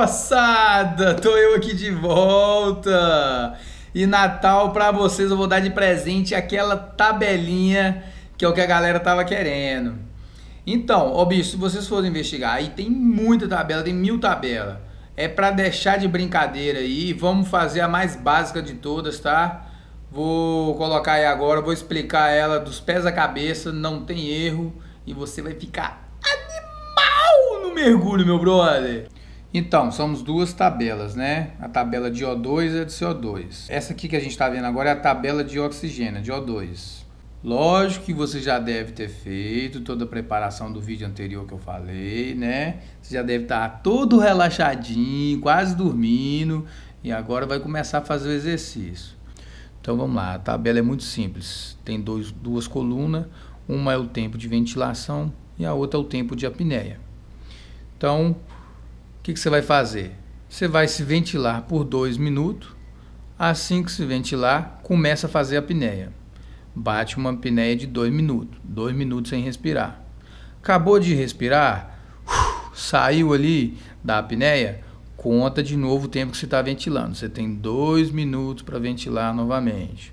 moçada! Tô eu aqui de volta! E Natal para vocês eu vou dar de presente aquela tabelinha que é o que a galera tava querendo. Então, ó bicho, se vocês forem investigar, aí tem muita tabela, tem mil tabelas. É para deixar de brincadeira aí, vamos fazer a mais básica de todas, tá? Vou colocar aí agora, vou explicar ela dos pés à cabeça, não tem erro e você vai ficar animal no mergulho, meu brother. Então, somos duas tabelas, né? A tabela de O2 e a de CO2. Essa aqui que a gente está vendo agora é a tabela de oxigênio, de O2. Lógico que você já deve ter feito toda a preparação do vídeo anterior que eu falei, né? Você já deve estar tá todo relaxadinho, quase dormindo, e agora vai começar a fazer o exercício. Então vamos lá, a tabela é muito simples. Tem dois, duas colunas, uma é o tempo de ventilação e a outra é o tempo de apneia. Então, que, que você vai fazer? Você vai se ventilar por dois minutos. Assim que se ventilar, começa a fazer a apneia. Bate uma apneia de dois minutos. Dois minutos sem respirar. Acabou de respirar, uh, saiu ali da apneia, conta de novo o tempo que você está ventilando. Você tem dois minutos para ventilar novamente.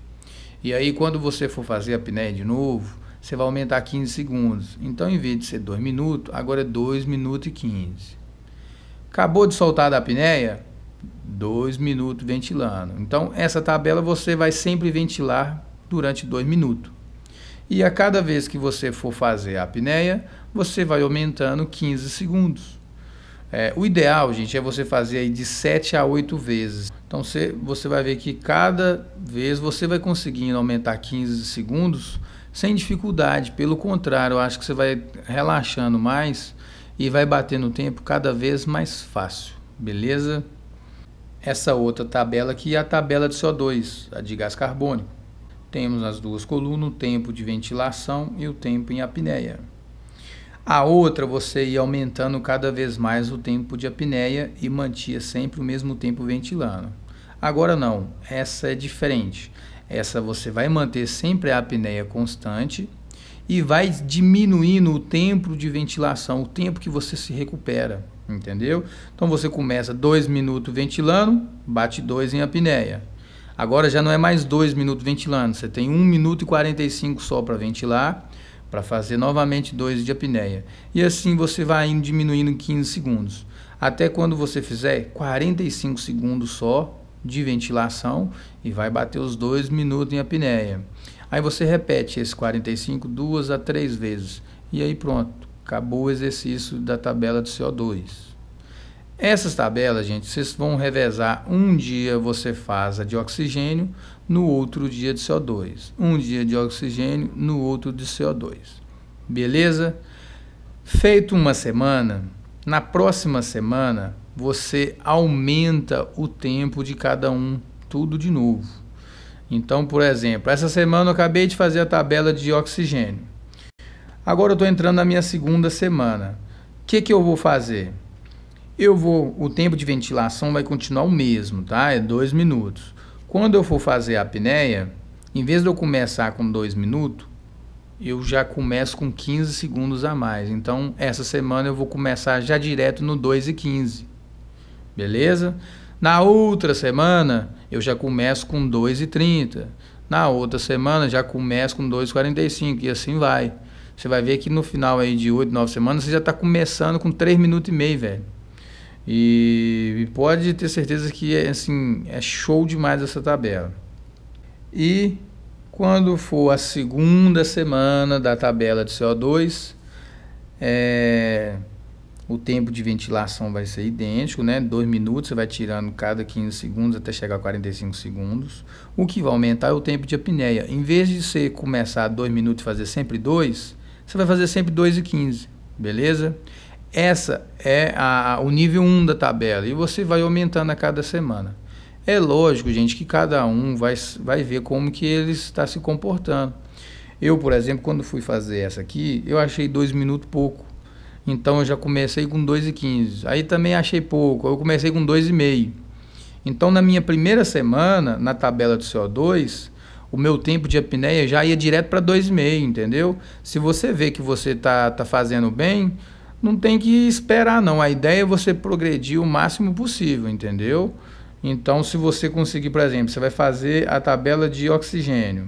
E aí, quando você for fazer a apneia de novo, você vai aumentar 15 segundos. Então, em vez de ser 2 minutos, agora é 2 minutos e 15. Acabou de soltar da apneia, dois minutos ventilando. Então, essa tabela você vai sempre ventilar durante dois minutos. E a cada vez que você for fazer a apneia, você vai aumentando 15 segundos. É, o ideal, gente, é você fazer aí de 7 a 8 vezes. Então você, você vai ver que cada vez você vai conseguindo aumentar 15 segundos sem dificuldade. Pelo contrário, eu acho que você vai relaxando mais e vai batendo o tempo cada vez mais fácil, beleza? Essa outra tabela aqui é a tabela de CO2, a de gás carbônico. Temos as duas colunas, o tempo de ventilação e o tempo em apneia. A outra você ia aumentando cada vez mais o tempo de apneia e mantia sempre o mesmo tempo ventilando. Agora não, essa é diferente. Essa você vai manter sempre a apneia constante e vai diminuindo o tempo de ventilação, o tempo que você se recupera, entendeu? Então você começa dois minutos ventilando, bate dois em apneia. Agora já não é mais dois minutos ventilando, você tem um minuto e 45 só para ventilar, para fazer novamente dois de apneia. E assim você vai indo diminuindo em 15 segundos, até quando você fizer 45 segundos só de ventilação e vai bater os dois minutos em apneia. Aí você repete esse 45 duas a três vezes. E aí pronto, acabou o exercício da tabela de CO2. Essas tabelas, gente, vocês vão revezar. Um dia você faz a de oxigênio, no outro dia de CO2. Um dia de oxigênio, no outro de CO2. Beleza? Feito uma semana, na próxima semana você aumenta o tempo de cada um, tudo de novo. Então, por exemplo, essa semana eu acabei de fazer a tabela de oxigênio. Agora eu estou entrando na minha segunda semana. O que, que eu vou fazer? Eu vou, o tempo de ventilação vai continuar o mesmo, tá? É dois minutos. Quando eu for fazer a apneia, em vez de eu começar com dois minutos, eu já começo com 15 segundos a mais. Então, essa semana eu vou começar já direto no 2 e 15. Beleza? Na outra semana, eu já começo com 2,30. Na outra semana já começo com 2,45 e assim vai. Você vai ver que no final aí de 8, 9 semanas você já está começando com 3 minutos e meio, velho. E, pode ter certeza que é, assim, é show demais essa tabela. E quando for a segunda semana da tabela de CO2, é, o tempo de ventilação vai ser idêntico, né? 2 minutos, você vai tirando cada 15 segundos até chegar a 45 segundos. O que vai aumentar é o tempo de apneia. Em vez de você começar 2 minutos e fazer sempre 2, você vai fazer sempre 2 e 15, beleza? Essa é a, o nível 1 um da tabela e você vai aumentando a cada semana. É lógico, gente, que cada um vai, vai ver como que ele está se comportando. Eu, por exemplo, quando fui fazer essa aqui, eu achei 2 minutos pouco então eu já comecei com 2,15. Aí também achei pouco, eu comecei com 2,5. Então na minha primeira semana, na tabela do CO2, o meu tempo de apneia já ia direto para 2,5, entendeu? Se você vê que você está tá fazendo bem, não tem que esperar não. A ideia é você progredir o máximo possível, entendeu? Então se você conseguir, por exemplo, você vai fazer a tabela de oxigênio.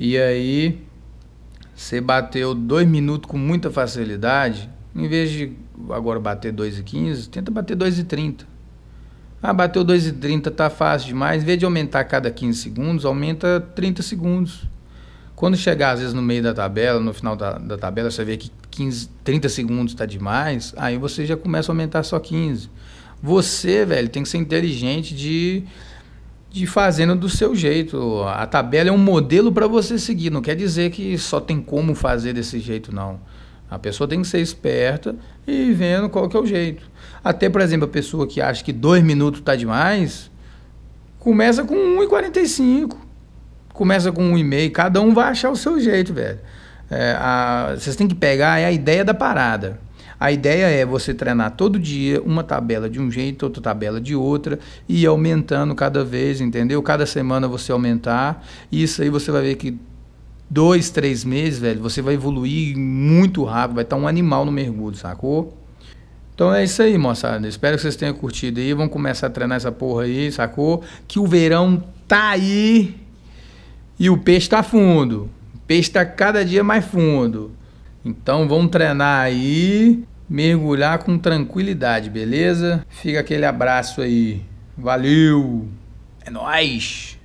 E aí você bateu dois minutos com muita facilidade, em vez de agora bater 2,15, tenta bater 2,30. Ah, bateu 2,30, tá fácil demais. Em vez de aumentar cada 15 segundos, aumenta 30 segundos. Quando chegar, às vezes, no meio da tabela, no final da, da tabela, você vê que 15, 30 segundos está demais, aí você já começa a aumentar só 15. Você, velho, tem que ser inteligente de de fazendo do seu jeito. A tabela é um modelo para você seguir, não quer dizer que só tem como fazer desse jeito, não. A pessoa tem que ser esperta e vendo qual que é o jeito. Até, por exemplo, a pessoa que acha que dois minutos está demais, começa com 1,45. Começa com 1,5. Cada um vai achar o seu jeito, velho. É, a, vocês têm que pegar é a ideia da parada. A ideia é você treinar todo dia uma tabela de um jeito, outra tabela de outra e aumentando cada vez, entendeu? Cada semana você aumentar. Isso aí você vai ver que dois, três meses, velho, você vai evoluir muito rápido, vai estar um animal no mergulho, sacou? Então é isso aí, moçada. Espero que vocês tenham curtido aí. Vamos começar a treinar essa porra aí, sacou? Que o verão tá aí e o peixe tá fundo. O peixe tá cada dia mais fundo. Então vamos treinar aí mergulhar com tranquilidade, beleza? Fica aquele abraço aí. Valeu! É nóis!